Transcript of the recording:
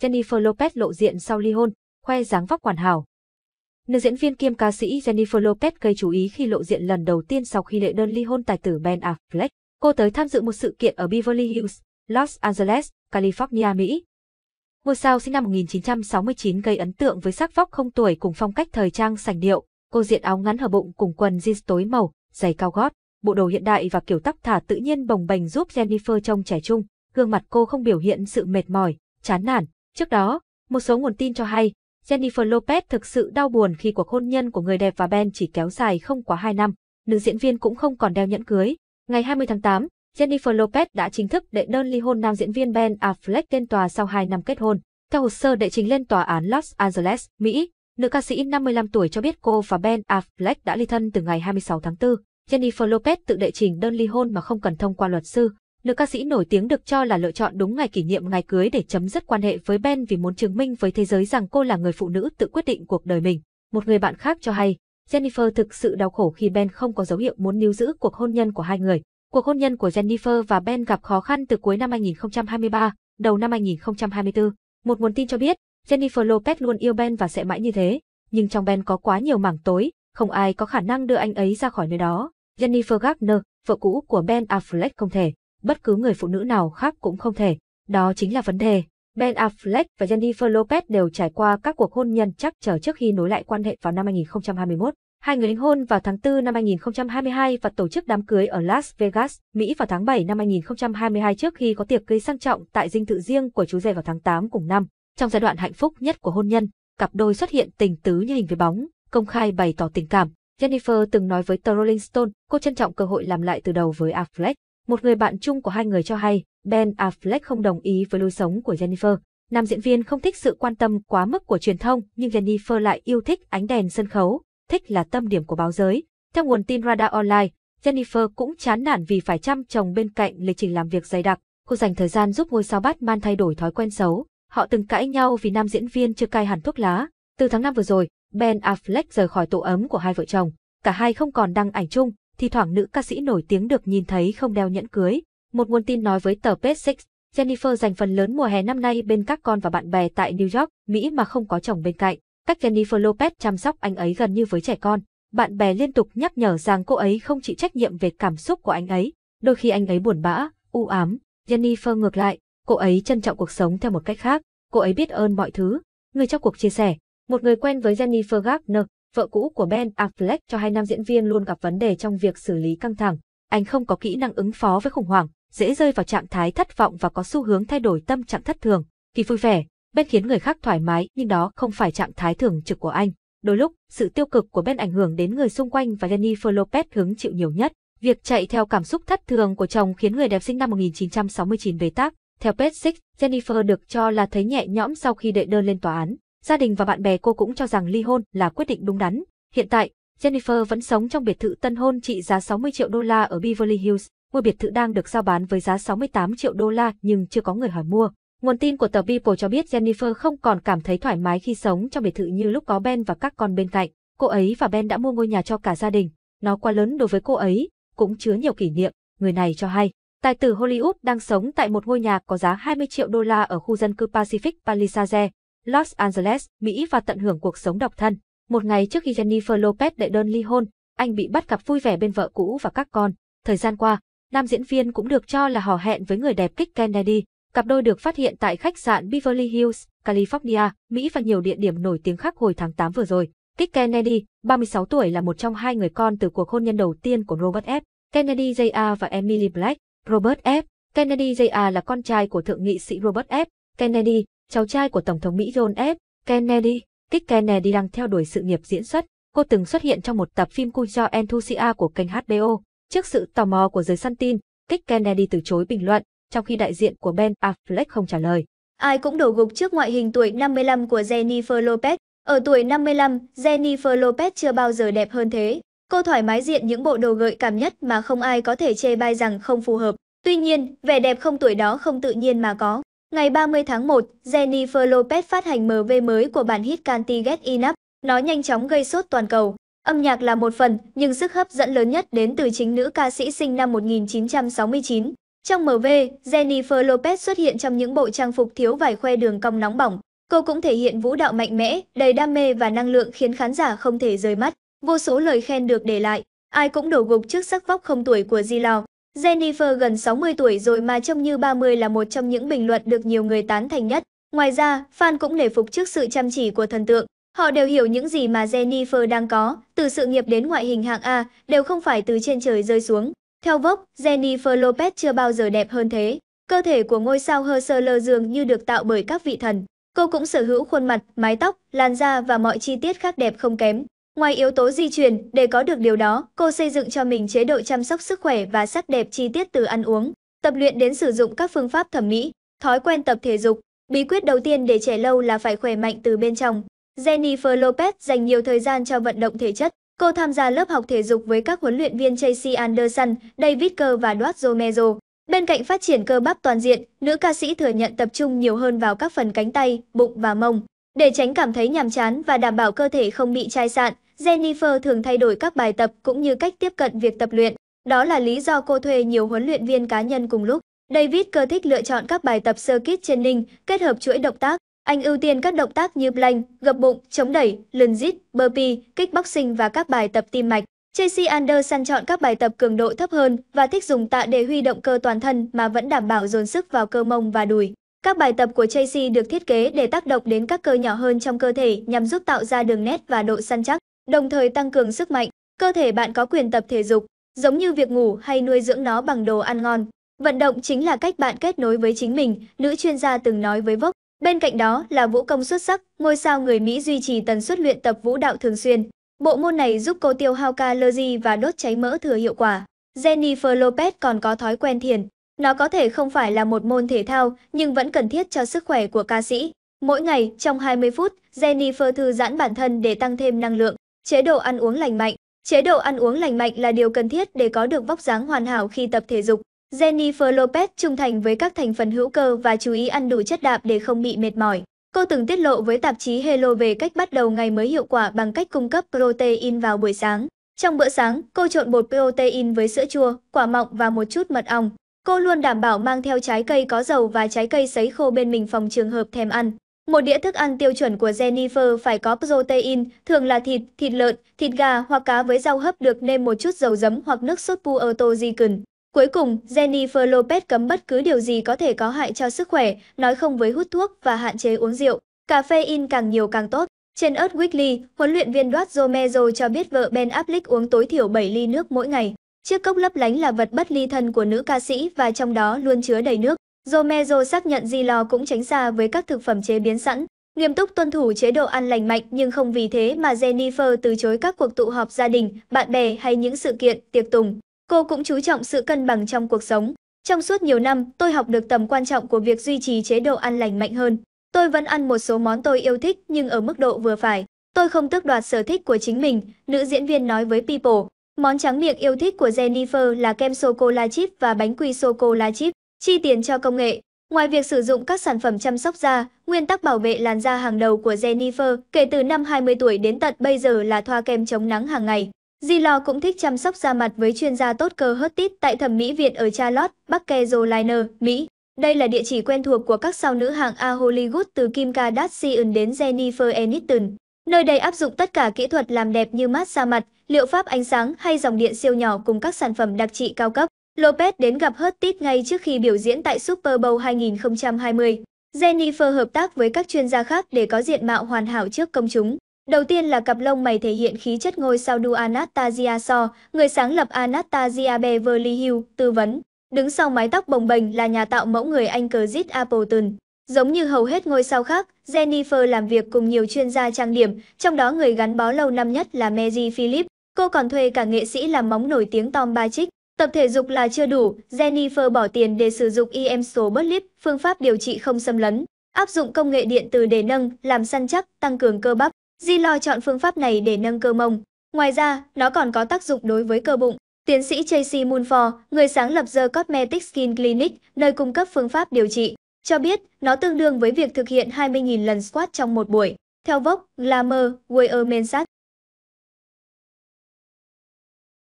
Jennifer Lopez lộ diện sau ly hôn, khoe dáng vóc hoàn hảo. Nữ diễn viên kiêm ca sĩ Jennifer Lopez gây chú ý khi lộ diện lần đầu tiên sau khi lệ đơn ly hôn tài tử Ben Affleck. Cô tới tham dự một sự kiện ở Beverly Hills, Los Angeles, California, Mỹ. Ngôi sao sinh năm 1969 gây ấn tượng với sắc vóc không tuổi cùng phong cách thời trang sành điệu. Cô diện áo ngắn hở bụng cùng quần jeans tối màu, giày cao gót, bộ đồ hiện đại và kiểu tóc thả tự nhiên bồng bềnh giúp Jennifer trông trẻ trung. Gương mặt cô không biểu hiện sự mệt mỏi, chán nản Trước đó, một số nguồn tin cho hay, Jennifer Lopez thực sự đau buồn khi cuộc hôn nhân của người đẹp và Ben chỉ kéo dài không quá 2 năm. Nữ diễn viên cũng không còn đeo nhẫn cưới. Ngày 20 tháng 8, Jennifer Lopez đã chính thức đệ đơn ly hôn nam diễn viên Ben Affleck lên tòa sau 2 năm kết hôn. Theo hồ sơ đệ trình lên tòa án Los Angeles, Mỹ, nữ ca sĩ 55 tuổi cho biết cô và Ben Affleck đã ly thân từ ngày 26 tháng 4. Jennifer Lopez tự đệ trình đơn ly hôn mà không cần thông qua luật sư nữ ca sĩ nổi tiếng được cho là lựa chọn đúng ngày kỷ niệm ngày cưới để chấm dứt quan hệ với Ben vì muốn chứng minh với thế giới rằng cô là người phụ nữ tự quyết định cuộc đời mình. Một người bạn khác cho hay, Jennifer thực sự đau khổ khi Ben không có dấu hiệu muốn níu giữ cuộc hôn nhân của hai người. Cuộc hôn nhân của Jennifer và Ben gặp khó khăn từ cuối năm 2023, đầu năm 2024. Một nguồn tin cho biết, Jennifer Lopez luôn yêu Ben và sẽ mãi như thế, nhưng trong Ben có quá nhiều mảng tối, không ai có khả năng đưa anh ấy ra khỏi nơi đó. Jennifer Garner, vợ cũ của Ben Affleck không thể bất cứ người phụ nữ nào khác cũng không thể. Đó chính là vấn đề. Ben Affleck và Jennifer Lopez đều trải qua các cuộc hôn nhân chắc trở trước khi nối lại quan hệ vào năm 2021. Hai người đính hôn vào tháng 4 năm 2022 và tổ chức đám cưới ở Las Vegas, Mỹ vào tháng 7 năm 2022 trước khi có tiệc cưới sang trọng tại dinh thự riêng của chú rể vào tháng 8 cùng năm. Trong giai đoạn hạnh phúc nhất của hôn nhân, cặp đôi xuất hiện tình tứ như hình với bóng, công khai bày tỏ tình cảm. Jennifer từng nói với The Rolling Stone, cô trân trọng cơ hội làm lại từ đầu với Affleck. Một người bạn chung của hai người cho hay, Ben Affleck không đồng ý với lối sống của Jennifer. Nam diễn viên không thích sự quan tâm quá mức của truyền thông, nhưng Jennifer lại yêu thích ánh đèn sân khấu, thích là tâm điểm của báo giới. Theo nguồn tin Radar Online, Jennifer cũng chán nản vì phải chăm chồng bên cạnh lịch trình làm việc dày đặc. Cô dành thời gian giúp ngôi sao Batman thay đổi thói quen xấu. Họ từng cãi nhau vì nam diễn viên chưa cai hẳn thuốc lá. Từ tháng 5 vừa rồi, Ben Affleck rời khỏi tổ ấm của hai vợ chồng. Cả hai không còn đăng ảnh chung, thi thoảng nữ ca sĩ nổi tiếng được nhìn thấy không đeo nhẫn cưới. Một nguồn tin nói với tờ Page 6, Jennifer dành phần lớn mùa hè năm nay bên các con và bạn bè tại New York, Mỹ mà không có chồng bên cạnh. Cách Jennifer Lopez chăm sóc anh ấy gần như với trẻ con. Bạn bè liên tục nhắc nhở rằng cô ấy không chịu trách nhiệm về cảm xúc của anh ấy. Đôi khi anh ấy buồn bã, u ám. Jennifer ngược lại, cô ấy trân trọng cuộc sống theo một cách khác. Cô ấy biết ơn mọi thứ. Người trong cuộc chia sẻ, một người quen với Jennifer Garner, vợ cũ của Ben Affleck cho hai nam diễn viên luôn gặp vấn đề trong việc xử lý căng thẳng. Anh không có kỹ năng ứng phó với khủng hoảng, dễ rơi vào trạng thái thất vọng và có xu hướng thay đổi tâm trạng thất thường. Khi vui vẻ, Ben khiến người khác thoải mái nhưng đó không phải trạng thái thường trực của anh. Đôi lúc, sự tiêu cực của Ben ảnh hưởng đến người xung quanh và Jennifer Lopez hứng chịu nhiều nhất. Việc chạy theo cảm xúc thất thường của chồng khiến người đẹp sinh năm 1969 bế tắc. Theo Pet Six, Jennifer được cho là thấy nhẹ nhõm sau khi đệ đơn lên tòa án. Gia đình và bạn bè cô cũng cho rằng ly hôn là quyết định đúng đắn. Hiện tại, Jennifer vẫn sống trong biệt thự tân hôn trị giá 60 triệu đô la ở Beverly Hills. Ngôi biệt thự đang được giao bán với giá 68 triệu đô la nhưng chưa có người hỏi mua. Nguồn tin của tờ People cho biết Jennifer không còn cảm thấy thoải mái khi sống trong biệt thự như lúc có Ben và các con bên cạnh. Cô ấy và Ben đã mua ngôi nhà cho cả gia đình. Nó quá lớn đối với cô ấy, cũng chứa nhiều kỷ niệm, người này cho hay. Tài tử Hollywood đang sống tại một ngôi nhà có giá 20 triệu đô la ở khu dân cư Pacific Palisades, Los Angeles, Mỹ và tận hưởng cuộc sống độc thân. Một ngày trước khi Jennifer Lopez đệ đơn ly hôn, anh bị bắt gặp vui vẻ bên vợ cũ và các con. Thời gian qua, nam diễn viên cũng được cho là hò hẹn với người đẹp kích Kennedy. Cặp đôi được phát hiện tại khách sạn Beverly Hills, California, Mỹ và nhiều địa điểm nổi tiếng khác hồi tháng 8 vừa rồi. Kích Kennedy, 36 tuổi là một trong hai người con từ cuộc hôn nhân đầu tiên của Robert F. Kennedy Jr. và Emily Black. Robert F. Kennedy Jr. là con trai của thượng nghị sĩ Robert F. Kennedy, cháu trai của Tổng thống Mỹ John F. Kennedy. Kích Kennedy đang theo đuổi sự nghiệp diễn xuất. Cô từng xuất hiện trong một tập phim Cujo Enthusia của kênh HBO. Trước sự tò mò của giới săn tin, Kích Kennedy từ chối bình luận, trong khi đại diện của Ben Affleck không trả lời. Ai cũng đổ gục trước ngoại hình tuổi 55 của Jennifer Lopez. Ở tuổi 55, Jennifer Lopez chưa bao giờ đẹp hơn thế. Cô thoải mái diện những bộ đồ gợi cảm nhất mà không ai có thể chê bai rằng không phù hợp. Tuy nhiên, vẻ đẹp không tuổi đó không tự nhiên mà có. Ngày 30 tháng 1, Jennifer Lopez phát hành MV mới của bản hit Can't Get Enough. Nó nhanh chóng gây sốt toàn cầu. Âm nhạc là một phần, nhưng sức hấp dẫn lớn nhất đến từ chính nữ ca sĩ sinh năm 1969. Trong MV, Jennifer Lopez xuất hiện trong những bộ trang phục thiếu vải khoe đường cong nóng bỏng. Cô cũng thể hiện vũ đạo mạnh mẽ, đầy đam mê và năng lượng khiến khán giả không thể rời mắt. Vô số lời khen được để lại. Ai cũng đổ gục trước sắc vóc không tuổi của Zilao. Jennifer gần 60 tuổi rồi mà trông như 30 là một trong những bình luận được nhiều người tán thành nhất. Ngoài ra, fan cũng nể phục trước sự chăm chỉ của thần tượng. Họ đều hiểu những gì mà Jennifer đang có, từ sự nghiệp đến ngoại hình hạng A, đều không phải từ trên trời rơi xuống. Theo Vogue, Jennifer Lopez chưa bao giờ đẹp hơn thế. Cơ thể của ngôi sao hơ lơ dường như được tạo bởi các vị thần. Cô cũng sở hữu khuôn mặt, mái tóc, làn da và mọi chi tiết khác đẹp không kém. Ngoài yếu tố di truyền, để có được điều đó, cô xây dựng cho mình chế độ chăm sóc sức khỏe và sắc đẹp chi tiết từ ăn uống, tập luyện đến sử dụng các phương pháp thẩm mỹ, thói quen tập thể dục. Bí quyết đầu tiên để trẻ lâu là phải khỏe mạnh từ bên trong. Jennifer Lopez dành nhiều thời gian cho vận động thể chất. Cô tham gia lớp học thể dục với các huấn luyện viên Tracy Anderson, David Kerr và Duarte Romero. Bên cạnh phát triển cơ bắp toàn diện, nữ ca sĩ thừa nhận tập trung nhiều hơn vào các phần cánh tay, bụng và mông. Để tránh cảm thấy nhàm chán và đảm bảo cơ thể không bị chai sạn, Jennifer thường thay đổi các bài tập cũng như cách tiếp cận việc tập luyện. Đó là lý do cô thuê nhiều huấn luyện viên cá nhân cùng lúc. David cơ thích lựa chọn các bài tập circuit training kết hợp chuỗi động tác. Anh ưu tiên các động tác như plank, gập bụng, chống đẩy, lần dít, burpee, kickboxing và các bài tập tim mạch. Tracy Anderson chọn các bài tập cường độ thấp hơn và thích dùng tạ để huy động cơ toàn thân mà vẫn đảm bảo dồn sức vào cơ mông và đùi. Các bài tập của Tracy được thiết kế để tác động đến các cơ nhỏ hơn trong cơ thể nhằm giúp tạo ra đường nét và độ săn chắc, đồng thời tăng cường sức mạnh. Cơ thể bạn có quyền tập thể dục, giống như việc ngủ hay nuôi dưỡng nó bằng đồ ăn ngon. Vận động chính là cách bạn kết nối với chính mình, nữ chuyên gia từng nói với Vogue. Bên cạnh đó là vũ công xuất sắc, ngôi sao người Mỹ duy trì tần suất luyện tập vũ đạo thường xuyên. Bộ môn này giúp cô tiêu hao calorie và đốt cháy mỡ thừa hiệu quả. Jennifer Lopez còn có thói quen thiền, nó có thể không phải là một môn thể thao, nhưng vẫn cần thiết cho sức khỏe của ca sĩ. Mỗi ngày, trong 20 phút, Jennifer thư giãn bản thân để tăng thêm năng lượng. Chế độ ăn uống lành mạnh Chế độ ăn uống lành mạnh là điều cần thiết để có được vóc dáng hoàn hảo khi tập thể dục. Jennifer Lopez trung thành với các thành phần hữu cơ và chú ý ăn đủ chất đạm để không bị mệt mỏi. Cô từng tiết lộ với tạp chí Hello về cách bắt đầu ngày mới hiệu quả bằng cách cung cấp protein vào buổi sáng. Trong bữa sáng, cô trộn bột protein với sữa chua, quả mọng và một chút mật ong. Cô luôn đảm bảo mang theo trái cây có dầu và trái cây sấy khô bên mình phòng trường hợp thèm ăn. Một đĩa thức ăn tiêu chuẩn của Jennifer phải có protein, thường là thịt, thịt lợn, thịt gà hoặc cá với rau hấp được nêm một chút dầu giấm hoặc nước sốt Puerto Cuối cùng, Jennifer Lopez cấm bất cứ điều gì có thể có hại cho sức khỏe, nói không với hút thuốc và hạn chế uống rượu. Cà phê in càng nhiều càng tốt. Trên Earth Weekly, huấn luyện viên Duarte Romero cho biết vợ Ben Affleck uống tối thiểu 7 ly nước mỗi ngày. Chiếc cốc lấp lánh là vật bất ly thân của nữ ca sĩ và trong đó luôn chứa đầy nước. Romero xác nhận Zilo cũng tránh xa với các thực phẩm chế biến sẵn, nghiêm túc tuân thủ chế độ ăn lành mạnh nhưng không vì thế mà Jennifer từ chối các cuộc tụ họp gia đình, bạn bè hay những sự kiện, tiệc tùng. Cô cũng chú trọng sự cân bằng trong cuộc sống. Trong suốt nhiều năm, tôi học được tầm quan trọng của việc duy trì chế độ ăn lành mạnh hơn. Tôi vẫn ăn một số món tôi yêu thích nhưng ở mức độ vừa phải. Tôi không tước đoạt sở thích của chính mình, nữ diễn viên nói với People. Món tráng miệng yêu thích của Jennifer là kem sô-cô-la chip và bánh quy sô-cô-la chip, chi tiền cho công nghệ. Ngoài việc sử dụng các sản phẩm chăm sóc da, nguyên tắc bảo vệ làn da hàng đầu của Jennifer kể từ năm 20 tuổi đến tận bây giờ là thoa kem chống nắng hàng ngày. Zilo cũng thích chăm sóc da mặt với chuyên gia tốt cơ hớt tít tại thẩm mỹ viện ở Charlotte, Bắc Carolina, Mỹ. Đây là địa chỉ quen thuộc của các sao nữ hạng A Hollywood từ Kim Kardashian đến Jennifer Aniston. Nơi đây áp dụng tất cả kỹ thuật làm đẹp như massage mặt, liệu pháp ánh sáng hay dòng điện siêu nhỏ cùng các sản phẩm đặc trị cao cấp. Lopez đến gặp Hurtit ngay trước khi biểu diễn tại Super Bowl 2020. Jennifer hợp tác với các chuyên gia khác để có diện mạo hoàn hảo trước công chúng. Đầu tiên là cặp lông mày thể hiện khí chất ngôi sao đu Anastasia So, người sáng lập Anastasia Beverly Hills, tư vấn. Đứng sau mái tóc bồng bềnh là nhà tạo mẫu người Anh Chris Appleton. Giống như hầu hết ngôi sao khác, Jennifer làm việc cùng nhiều chuyên gia trang điểm, trong đó người gắn bó lâu năm nhất là Mary Phillips. Cô còn thuê cả nghệ sĩ làm móng nổi tiếng Tom Bajic. Tập thể dục là chưa đủ, Jennifer bỏ tiền để sử dụng EM số bớt lip, phương pháp điều trị không xâm lấn, áp dụng công nghệ điện từ để nâng, làm săn chắc, tăng cường cơ bắp. Di lo chọn phương pháp này để nâng cơ mông. Ngoài ra, nó còn có tác dụng đối với cơ bụng. Tiến sĩ Tracy Munford, người sáng lập The Cosmetic Skin Clinic, nơi cung cấp phương pháp điều trị, cho biết nó tương đương với việc thực hiện 20.000 lần squat trong một buổi. Theo Vogue, Glamour, Wear Mensat,